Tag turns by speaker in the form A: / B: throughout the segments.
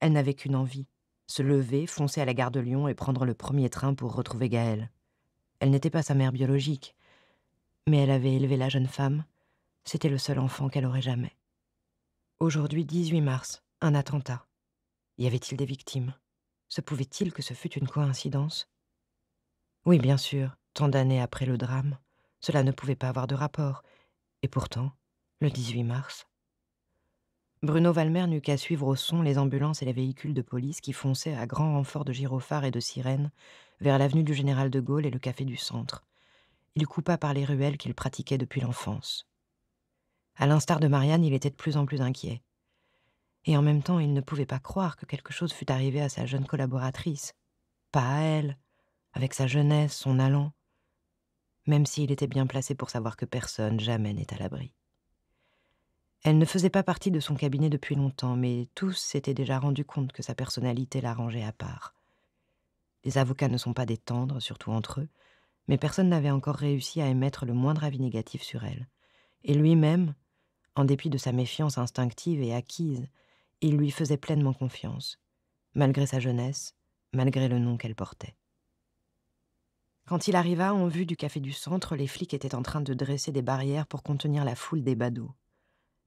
A: Elle n'avait qu'une envie se lever, foncer à la gare de Lyon et prendre le premier train pour retrouver Gaëlle. Elle n'était pas sa mère biologique, mais elle avait élevé la jeune femme. C'était le seul enfant qu'elle aurait jamais. Aujourd'hui, 18 mars, un attentat. Y avait-il des victimes Se pouvait-il que ce fût une coïncidence Oui, bien sûr, tant d'années après le drame, cela ne pouvait pas avoir de rapport. Et pourtant, le 18 mars, Bruno Valmer n'eut qu'à suivre au son les ambulances et les véhicules de police qui fonçaient à grand renfort de gyrophares et de sirènes vers l'avenue du Général de Gaulle et le café du centre. Il coupa par les ruelles qu'il pratiquait depuis l'enfance. À l'instar de Marianne, il était de plus en plus inquiet. Et en même temps, il ne pouvait pas croire que quelque chose fût arrivé à sa jeune collaboratrice. Pas à elle, avec sa jeunesse, son allant. Même s'il était bien placé pour savoir que personne jamais n'est à l'abri. Elle ne faisait pas partie de son cabinet depuis longtemps, mais tous s'étaient déjà rendus compte que sa personnalité la rangeait à part. Les avocats ne sont pas des tendres, surtout entre eux, mais personne n'avait encore réussi à émettre le moindre avis négatif sur elle. Et lui-même, en dépit de sa méfiance instinctive et acquise, il lui faisait pleinement confiance, malgré sa jeunesse, malgré le nom qu'elle portait. Quand il arriva en vue du café du centre, les flics étaient en train de dresser des barrières pour contenir la foule des badauds.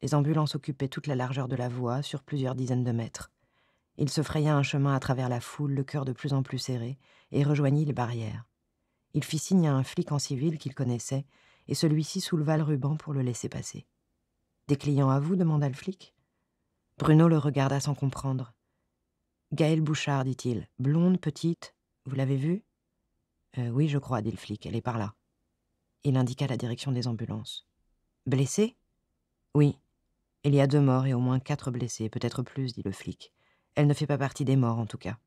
A: Les ambulances occupaient toute la largeur de la voie, sur plusieurs dizaines de mètres. Il se fraya un chemin à travers la foule, le cœur de plus en plus serré, et rejoignit les barrières. Il fit signe à un flic en civil qu'il connaissait, et celui-ci souleva le ruban pour le laisser passer. Des clients à vous demanda le flic. Bruno le regarda sans comprendre. Gaëlle Bouchard, dit-il, blonde, petite, vous l'avez vue euh, Oui, je crois, dit le flic, elle est par là. Il indiqua la direction des ambulances. Blessée Oui. Il y a deux morts et au moins quatre blessés, peut-être plus, dit le flic. Elle ne fait pas partie des morts, en tout cas.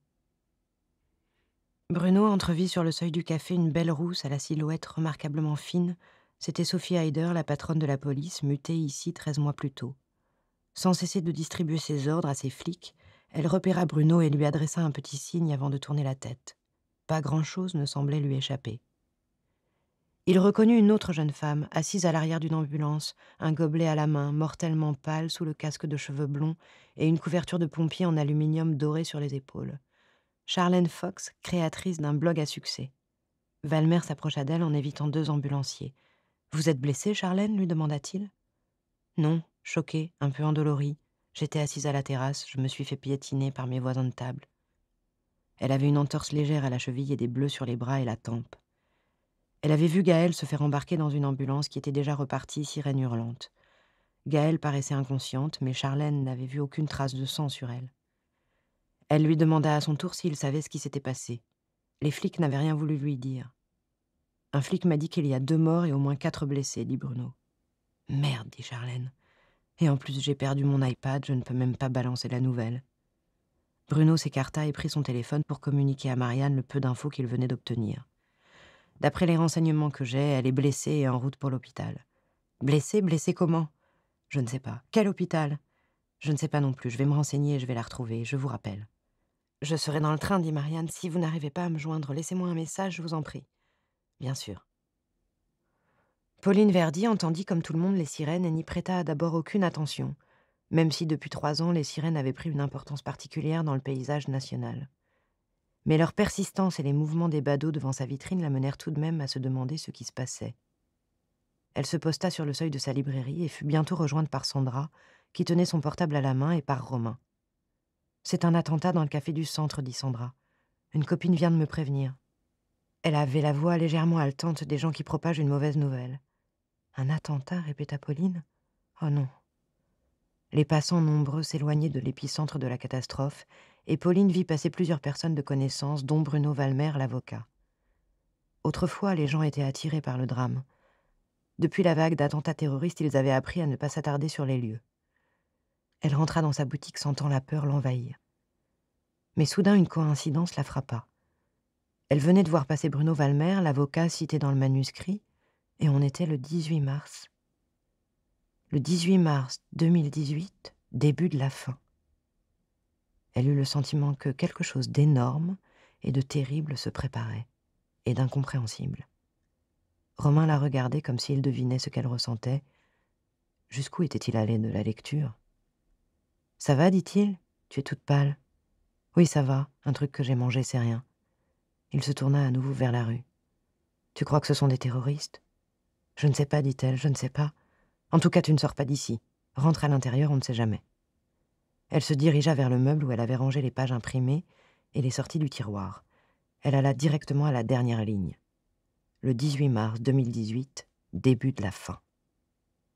A: Bruno entrevit sur le seuil du café une belle rousse à la silhouette remarquablement fine. C'était Sophie Heider, la patronne de la police, mutée ici treize mois plus tôt. Sans cesser de distribuer ses ordres à ses flics, elle repéra Bruno et lui adressa un petit signe avant de tourner la tête. Pas grand-chose ne semblait lui échapper. Il reconnut une autre jeune femme, assise à l'arrière d'une ambulance, un gobelet à la main, mortellement pâle sous le casque de cheveux blonds et une couverture de pompier en aluminium doré sur les épaules. Charlène Fox, créatrice d'un blog à succès. Valmer s'approcha d'elle en évitant deux ambulanciers. Vous êtes blessée, Charlène lui demanda-t-il. Non, choquée, un peu endolorie. J'étais assise à la terrasse, je me suis fait piétiner par mes voisins de table. Elle avait une entorse légère à la cheville et des bleus sur les bras et la tempe. Elle avait vu Gaël se faire embarquer dans une ambulance qui était déjà repartie, sirène hurlante. Gaël paraissait inconsciente, mais Charlène n'avait vu aucune trace de sang sur elle. Elle lui demanda à son tour s'il savait ce qui s'était passé. Les flics n'avaient rien voulu lui dire. Un flic m'a dit qu'il y a deux morts et au moins quatre blessés, dit Bruno. Merde, dit Charlène. Et en plus, j'ai perdu mon iPad, je ne peux même pas balancer la nouvelle. Bruno s'écarta et prit son téléphone pour communiquer à Marianne le peu d'infos qu'il venait d'obtenir. D'après les renseignements que j'ai, elle est blessée et en route pour l'hôpital. Blessée Blessée comment Je ne sais pas. Quel hôpital Je ne sais pas non plus. Je vais me renseigner et je vais la retrouver. Je vous rappelle. Je serai dans le train, dit Marianne. Si vous n'arrivez pas à me joindre, laissez-moi un message, je vous en prie. Bien sûr. Pauline Verdi entendit comme tout le monde les sirènes et n'y prêta d'abord aucune attention, même si depuis trois ans les sirènes avaient pris une importance particulière dans le paysage national. Mais leur persistance et les mouvements des badauds devant sa vitrine l'amenèrent tout de même à se demander ce qui se passait. Elle se posta sur le seuil de sa librairie et fut bientôt rejointe par Sandra, qui tenait son portable à la main, et par Romain. C'est un attentat dans le café du centre, dit Sandra. Une copine vient de me prévenir. Elle avait la voix légèrement haletante des gens qui propagent une mauvaise nouvelle. Un attentat, répéta Pauline. Oh non. Les passants nombreux s'éloignaient de l'épicentre de la catastrophe et Pauline vit passer plusieurs personnes de connaissance, dont Bruno Valmer, l'avocat. Autrefois, les gens étaient attirés par le drame. Depuis la vague d'attentats terroristes, ils avaient appris à ne pas s'attarder sur les lieux. Elle rentra dans sa boutique sentant la peur l'envahir. Mais soudain, une coïncidence la frappa. Elle venait de voir passer Bruno Valmer, l'avocat cité dans le manuscrit, et on était le 18 mars. Le 18 mars 2018, début de la fin elle eut le sentiment que quelque chose d'énorme et de terrible se préparait, et d'incompréhensible. Romain la regardait comme s'il devinait ce qu'elle ressentait. Jusqu'où était-il allé de la lecture Ça va, dit-il Tu es toute pâle. Oui, ça va, un truc que j'ai mangé, c'est rien. Il se tourna à nouveau vers la rue. Tu crois que ce sont des terroristes Je ne sais pas, dit-elle, je ne sais pas. En tout cas, tu ne sors pas d'ici. Rentre à l'intérieur, on ne sait jamais. Elle se dirigea vers le meuble où elle avait rangé les pages imprimées et les sortit du tiroir. Elle alla directement à la dernière ligne. Le 18 mars 2018, début de la fin.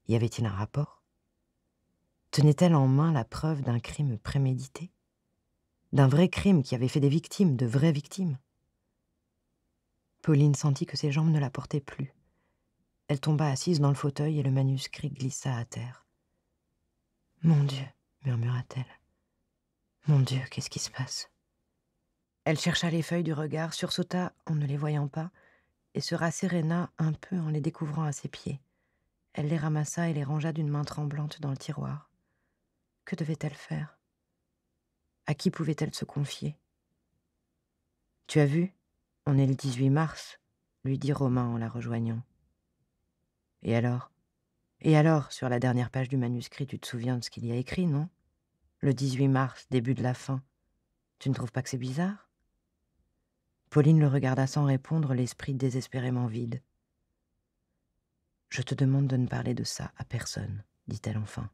A: Y avait-il un rapport Tenait-elle en main la preuve d'un crime prémédité D'un vrai crime qui avait fait des victimes, de vraies victimes Pauline sentit que ses jambes ne la portaient plus. Elle tomba assise dans le fauteuil et le manuscrit glissa à terre. Mon Dieu murmura-t-elle. Mon Dieu, qu'est-ce qui se passe Elle chercha les feuilles du regard, sursauta en ne les voyant pas, et se rasséréna un peu en les découvrant à ses pieds. Elle les ramassa et les rangea d'une main tremblante dans le tiroir. Que devait-elle faire À qui pouvait-elle se confier Tu as vu On est le 18 mars, lui dit Romain en la rejoignant. Et alors et alors, sur la dernière page du manuscrit, tu te souviens de ce qu'il y a écrit, non Le 18 mars, début de la fin. Tu ne trouves pas que c'est bizarre Pauline le regarda sans répondre, l'esprit désespérément vide. Je te demande de ne parler de ça à personne, dit-elle enfin.